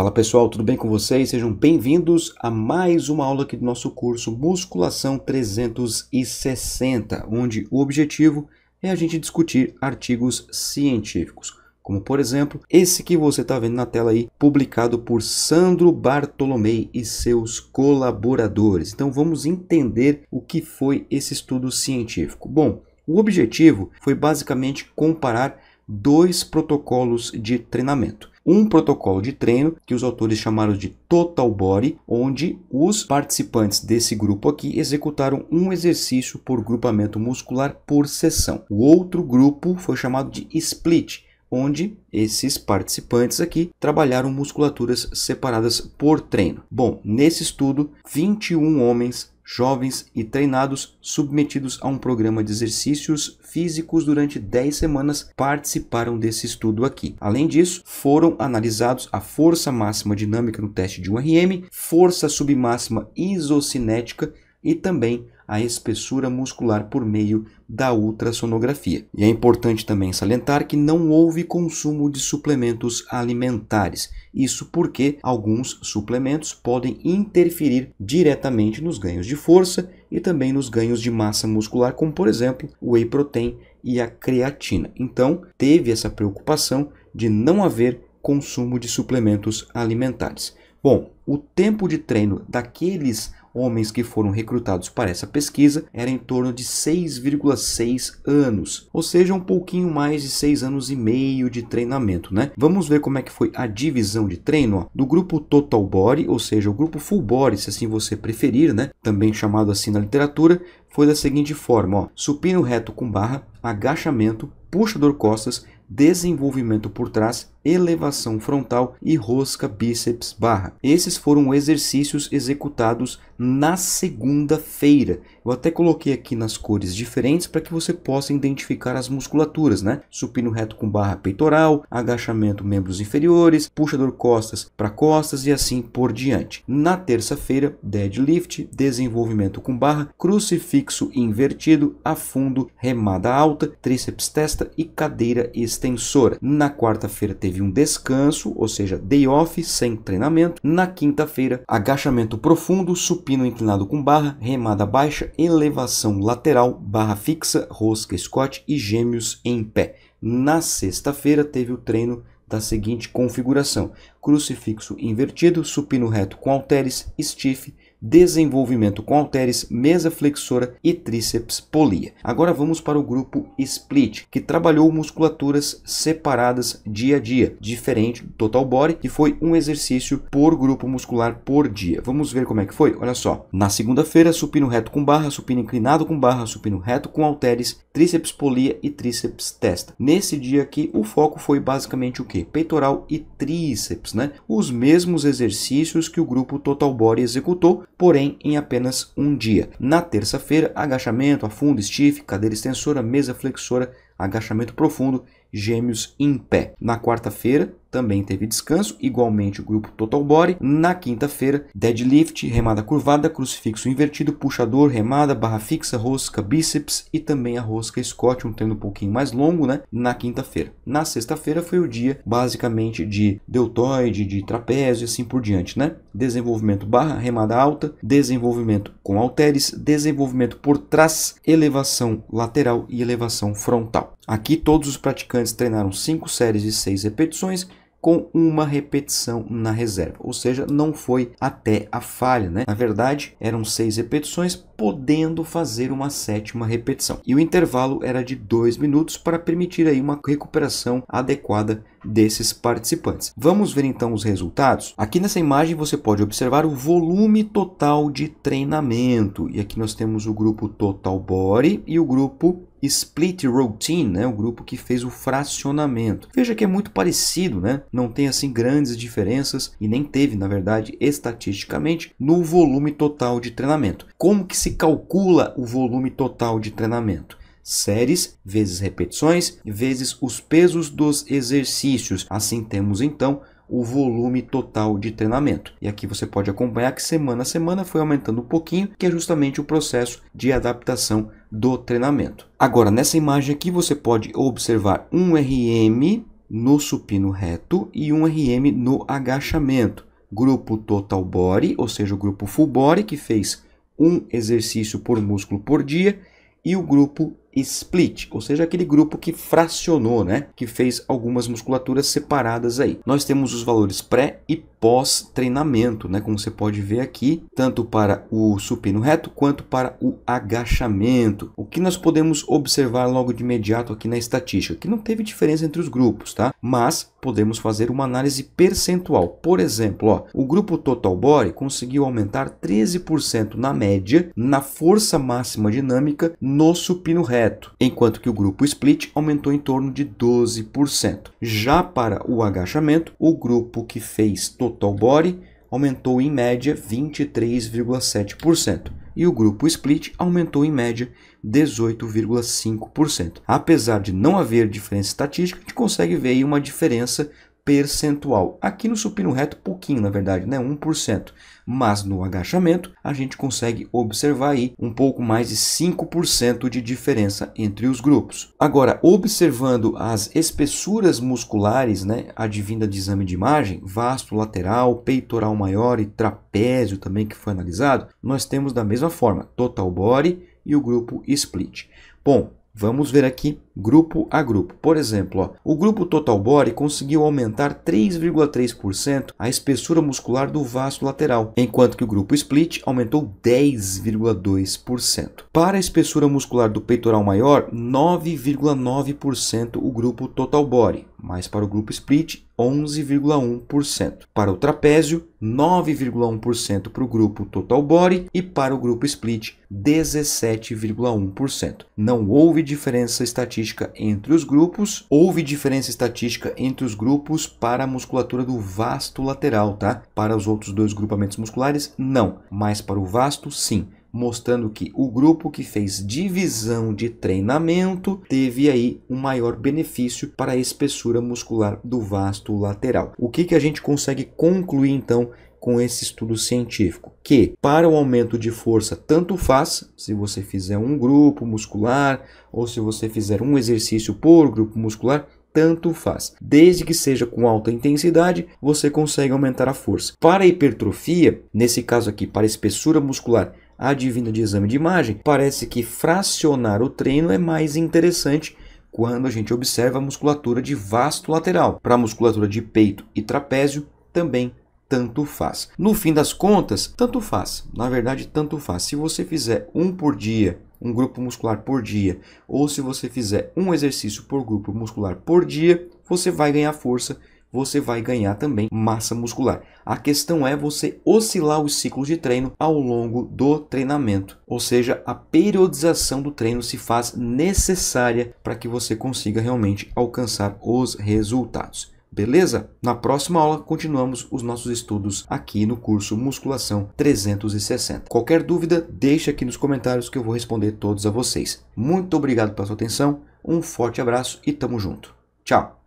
Fala pessoal, tudo bem com vocês? Sejam bem-vindos a mais uma aula aqui do nosso curso Musculação 360, onde o objetivo é a gente discutir artigos científicos, como por exemplo esse que você está vendo na tela aí, publicado por Sandro Bartolomei e seus colaboradores. Então vamos entender o que foi esse estudo científico. Bom, o objetivo foi basicamente comparar dois protocolos de treinamento um protocolo de treino que os autores chamaram de Total Body, onde os participantes desse grupo aqui executaram um exercício por grupamento muscular por sessão. O outro grupo foi chamado de Split, onde esses participantes aqui trabalharam musculaturas separadas por treino. Bom, nesse estudo, 21 homens jovens e treinados submetidos a um programa de exercícios físicos durante 10 semanas participaram desse estudo aqui. Além disso, foram analisados a força máxima dinâmica no teste de 1RM, força submáxima isocinética e também a espessura muscular por meio da ultrassonografia. E é importante também salientar que não houve consumo de suplementos alimentares. Isso porque alguns suplementos podem interferir diretamente nos ganhos de força e também nos ganhos de massa muscular, como por exemplo o whey protein e a creatina. Então, teve essa preocupação de não haver consumo de suplementos alimentares. Bom, o tempo de treino daqueles homens que foram recrutados para essa pesquisa era em torno de 6,6 anos, ou seja, um pouquinho mais de 6 anos e meio de treinamento, né? Vamos ver como é que foi a divisão de treino ó, do grupo total body, ou seja, o grupo full body, se assim você preferir, né? Também chamado assim na literatura, foi da seguinte forma, ó, supino reto com barra, agachamento, puxador costas, desenvolvimento por trás elevação frontal e rosca bíceps barra. Esses foram exercícios executados na segunda-feira. Eu até coloquei aqui nas cores diferentes para que você possa identificar as musculaturas, né? Supino reto com barra peitoral, agachamento membros inferiores, puxador costas para costas e assim por diante. Na terça-feira, deadlift, desenvolvimento com barra, crucifixo invertido, afundo, remada alta, tríceps testa e cadeira extensora. Na quarta-feira, teve um descanso, ou seja, day off sem treinamento. Na quinta-feira, agachamento profundo, supino inclinado com barra, remada baixa, elevação lateral, barra fixa, rosca Scott e gêmeos em pé. Na sexta-feira teve o treino da seguinte configuração: crucifixo invertido, supino reto com halteres, stiff, desenvolvimento com halteres, mesa flexora e tríceps polia. Agora vamos para o grupo split, que trabalhou musculaturas separadas dia a dia, diferente do total body, que foi um exercício por grupo muscular por dia. Vamos ver como é que foi? Olha só. Na segunda-feira, supino reto com barra, supino inclinado com barra, supino reto com halteres, tríceps polia e tríceps testa. Nesse dia aqui, o foco foi basicamente o que? Peitoral e tríceps, né? Os mesmos exercícios que o grupo total body executou, porém em apenas um dia. Na terça-feira, agachamento, afundo, stiff, cadeira extensora, mesa flexora, agachamento profundo, gêmeos em pé. Na quarta-feira, também teve descanso, igualmente o grupo Total Body. Na quinta-feira, deadlift, remada curvada, crucifixo invertido, puxador, remada, barra fixa, rosca, bíceps e também a rosca Scott, um treino um pouquinho mais longo, né? Na quinta-feira. Na sexta-feira foi o dia basicamente de deltoide, de trapézio e assim por diante, né? Desenvolvimento barra, remada alta, desenvolvimento com halteres, desenvolvimento por trás, elevação lateral e elevação frontal. Aqui todos os praticantes treinaram 5 séries de 6 repetições com uma repetição na reserva, ou seja, não foi até a falha, né? Na verdade, eram seis repetições, podendo fazer uma sétima repetição. E o intervalo era de dois minutos para permitir aí uma recuperação adequada desses participantes. Vamos ver então os resultados. Aqui nessa imagem você pode observar o volume total de treinamento e aqui nós temos o grupo Total Body e o grupo Split Routine, né, o grupo que fez o fracionamento. Veja que é muito parecido, né? Não tem assim grandes diferenças e nem teve, na verdade, estatisticamente no volume total de treinamento. Como que se calcula o volume total de treinamento? séries vezes repetições vezes os pesos dos exercícios. Assim temos então o volume total de treinamento. E aqui você pode acompanhar que semana a semana foi aumentando um pouquinho, que é justamente o processo de adaptação do treinamento. Agora, nessa imagem aqui, você pode observar um RM no supino reto e um RM no agachamento. Grupo total body, ou seja, o grupo full body, que fez um exercício por músculo por dia, e o grupo split, ou seja, aquele grupo que fracionou, né? Que fez algumas musculaturas separadas aí. Nós temos os valores pré e pós treinamento, né? Como você pode ver aqui, tanto para o supino reto quanto para o agachamento. O que nós podemos observar logo de imediato aqui na estatística, que não teve diferença entre os grupos, tá? Mas podemos fazer uma análise percentual. Por exemplo, ó, o grupo Total Body conseguiu aumentar 13% na média na força máxima dinâmica no supino reto, enquanto que o grupo Split aumentou em torno de 12%. Já para o agachamento, o grupo que fez Total Body aumentou em média 23,7% e o grupo Split aumentou em média 18,5%. Apesar de não haver diferença estatística, a gente consegue ver uma diferença percentual. Aqui no supino reto, pouquinho, na verdade, né? 1%. Mas no agachamento, a gente consegue observar aí um pouco mais de 5% de diferença entre os grupos. Agora, observando as espessuras musculares, né? Advinda de exame de imagem, vasto lateral, peitoral maior e trapézio também que foi analisado, nós temos da mesma forma total body e o grupo split. Bom, Vamos ver aqui grupo a grupo. Por exemplo, ó, o grupo Total Body conseguiu aumentar 3,3% a espessura muscular do vasto lateral, enquanto que o grupo Split aumentou 10,2%. Para a espessura muscular do peitoral maior, 9,9% o grupo Total Body mas para o grupo split 11,1%. Para o trapézio, 9,1% para o grupo total body e para o grupo split 17,1%. Não houve diferença estatística entre os grupos, houve diferença estatística entre os grupos para a musculatura do vasto lateral, tá? Para os outros dois grupamentos musculares, não, mas para o vasto, sim mostrando que o grupo que fez divisão de treinamento teve aí um maior benefício para a espessura muscular do vasto lateral. O que, que a gente consegue concluir então com esse estudo científico? Que para o aumento de força, tanto faz se você fizer um grupo muscular ou se você fizer um exercício por grupo muscular, tanto faz. Desde que seja com alta intensidade, você consegue aumentar a força. Para a hipertrofia, nesse caso aqui, para a espessura muscular advinda de exame de imagem, parece que fracionar o treino é mais interessante quando a gente observa a musculatura de vasto lateral. Para a musculatura de peito e trapézio, também tanto faz. No fim das contas, tanto faz. Na verdade, tanto faz. Se você fizer um por dia, um grupo muscular por dia, ou se você fizer um exercício por grupo muscular por dia, você vai ganhar força você vai ganhar também massa muscular. A questão é você oscilar os ciclos de treino ao longo do treinamento, ou seja, a periodização do treino se faz necessária para que você consiga realmente alcançar os resultados. Beleza? Na próxima aula continuamos os nossos estudos aqui no curso Musculação 360. Qualquer dúvida, deixe aqui nos comentários que eu vou responder todos a vocês. Muito obrigado pela sua atenção, um forte abraço e tamo junto. Tchau!